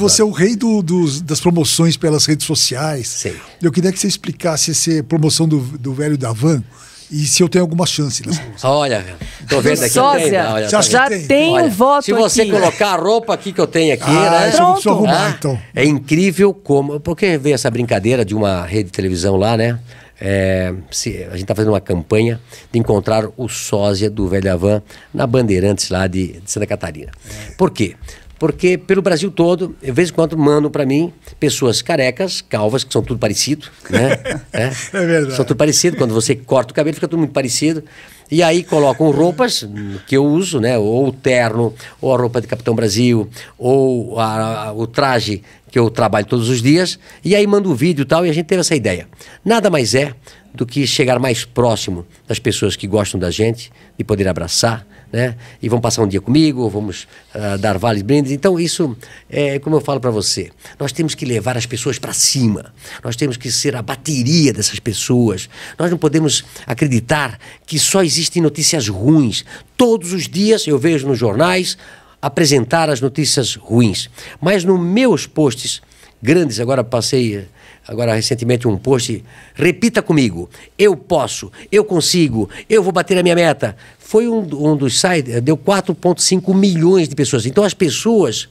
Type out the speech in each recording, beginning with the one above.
Você é o rei do, dos, das promoções pelas redes sociais. Sim. Eu queria que você explicasse essa promoção do, do velho da van e se eu tenho alguma chance nessa Olha, tô vendo aqui. Sósia, tem, não, olha, tá já tem, um voto Se você aqui. colocar a roupa aqui que eu tenho aqui, ah, né? eu arrumar, ah, então. É incrível como... Porque veio essa brincadeira de uma rede de televisão lá, né? É, se, a gente está fazendo uma campanha de encontrar o sósia do Velho Avan na Bandeirantes lá de, de Santa Catarina. É. Por quê? porque pelo Brasil todo, de vez em quando mandam para mim pessoas carecas, calvas, que são tudo parecido, né? é. é. verdade. São tudo parecido, quando você corta o cabelo fica tudo muito parecido. E aí colocam roupas hum, que eu uso, né? Ou o terno, ou a roupa de Capitão Brasil, ou a, a, o traje que eu trabalho todos os dias. E aí mando o um vídeo e tal, e a gente teve essa ideia. Nada mais é do que chegar mais próximo das pessoas que gostam da gente, de poder abraçar, né? E vão passar um dia comigo, vamos uh, dar vales brindes. Então, isso é como eu falo para você. Nós temos que levar as pessoas para cima. Nós temos que ser a bateria dessas pessoas. Nós não podemos acreditar que só existem notícias ruins. Todos os dias eu vejo nos jornais apresentar as notícias ruins. Mas nos meus posts grandes. Agora passei, agora recentemente, um post. Repita comigo: eu posso, eu consigo, eu vou bater a minha meta. Foi um, um dos sites, eh, deu 4,5 milhões de pessoas. Então as pessoas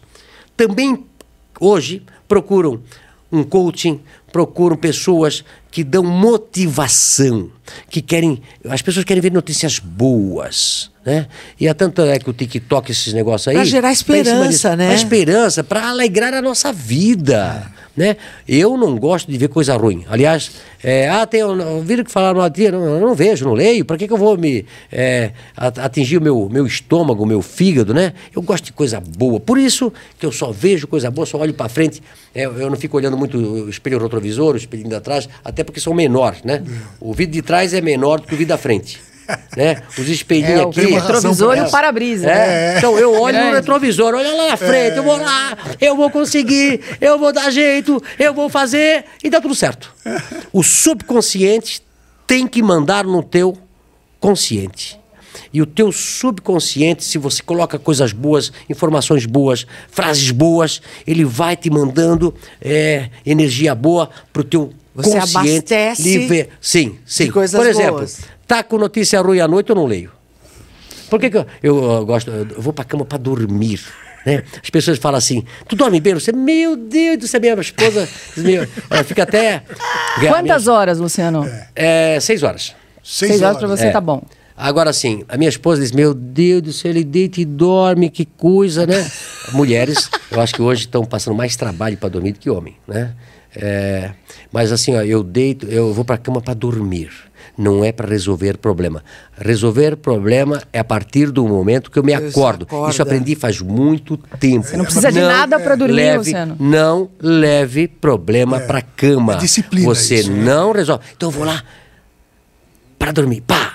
também hoje procuram um coaching, procuram pessoas que dão motivação, que querem. As pessoas querem ver notícias boas. Né? E é tanto é que o TikTok, esses negócios aí. Para gerar tá esperança, né? Pra esperança, para alegrar a nossa vida. É. Né? Eu não gosto de ver coisa ruim. Aliás, é, ah, tem, ouviram que falaram lá, tia, não, não vejo, não leio, para que, que eu vou me é, atingir o meu, meu estômago, meu fígado, né? Eu gosto de coisa boa. Por isso que eu só vejo coisa boa, só olho para frente. É, eu não fico olhando muito o espelho retrovisor, o espelhinho da trás, até porque são menores, né? É. O vidro de trás é menor do que o vidro da frente. né? Os espelhinhos é, aqui. O retrovisor e o para-brisa. É. É. Então eu olho no retrovisor, olho lá na frente, eu vou lá, eu vou conseguir, eu vou dar jeito, eu vou fazer e dá tudo certo. O subconsciente tem que mandar no teu consciente. E o teu subconsciente, se você coloca coisas boas, informações boas, frases boas, ele vai te mandando é, energia boa para o teu você consciente abastece livre. Sim, sim. coisas Por exemplo, boas. tá com notícia ruim à noite, eu não leio. Por que, que eu, eu, eu gosto? Eu vou para cama para dormir. Né? As pessoas falam assim, tu dorme bem? Você, meu Deus você é minha esposa meu, ela fica até... Quantas minha... horas, Luciano? É, seis horas. Seis, seis horas, horas para você é. tá bom. Agora sim, a minha esposa diz: Meu Deus do céu, ele deita e dorme, que coisa, né? Mulheres, eu acho que hoje estão passando mais trabalho para dormir do que homem, né? É, mas assim, ó, eu deito, eu vou para a cama para dormir. Não é para resolver problema. Resolver problema é a partir do momento que eu me acordo. Isso aprendi faz muito tempo. Você não precisa não de nada para dormir, leve, Luciano. Não leve problema é. para cama. É disciplina. Você isso, né? não resolve. Então eu vou lá para dormir. Pá,